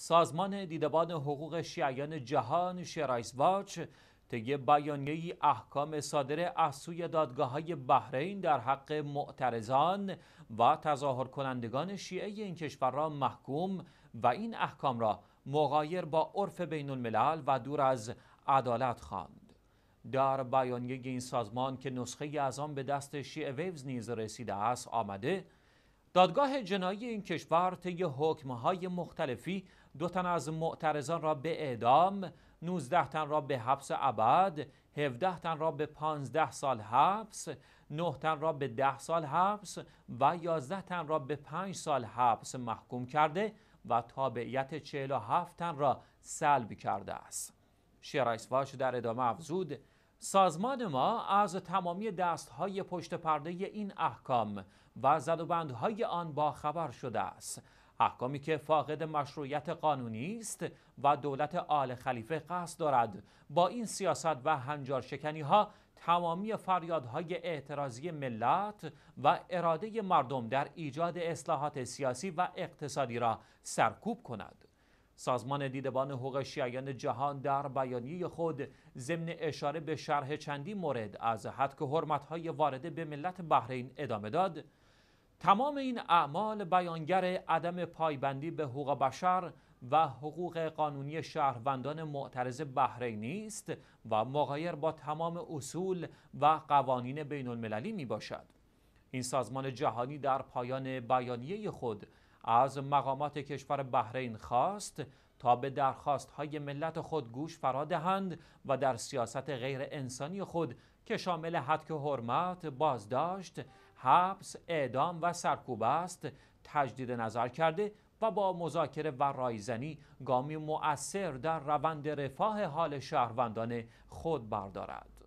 سازمان دیدبان حقوق شیعیان جهان شرایس واچ طی بیانیه احکام صادره از سوی های بحرین در حق معترضان و تظاهر کنندگان شیعه این کشور را محکوم و این احکام را مغایر با عرف بین الملل و دور از عدالت خواند. در بیانیه این سازمان که نسخه از آن به دست شیعه ویوز نیز رسیده است آمده دادگاه جنایی این کشور طی حکمهای مختلفی دو تن از معترضان را به اعدام، 19 تن را به حبس ابد، 17 تن را به 15 سال حبس، 9 تن را به 10 سال حبس و 11 تن را به 5 سال حبس محکوم کرده و تابعیت 47 تن را سلب کرده است. شیرایسواش در ادامه افزود سازمان ما از تمامی های پشت پرده این احکام و های آن با خبر شده است. احکامی که فاقد مشروعیت قانونی است و دولت آل خلیفه قصد دارد با این سیاست و هنجار شکنی ها تمامی فریادهای اعتراضی ملت و اراده مردم در ایجاد اصلاحات سیاسی و اقتصادی را سرکوب کند. سازمان دیدبان حقوق شیعیان جهان در بیانیه خود ضمن اشاره به شرح چندی مورد از حرمت های وارده به ملت بحرین ادامه داد تمام این اعمال بیانگر عدم پایبندی به حقوق بشر و حقوق قانونی شهروندان معترض بحرینی است و مغایر با تمام اصول و قوانین بین المللی می باشد. این سازمان جهانی در پایان بیانیه خود از مقامات کشور بحرین خواست تا به درخواست های ملت خود گوش فرا دهند و در سیاست غیر انسانی خود که شامل حدک حرمت، بازداشت، حبس، اعدام و سرکوب است تجدید نظر کرده و با مذاکره و رایزنی گامی مؤثر در روند رفاه حال شهروندان خود بردارد.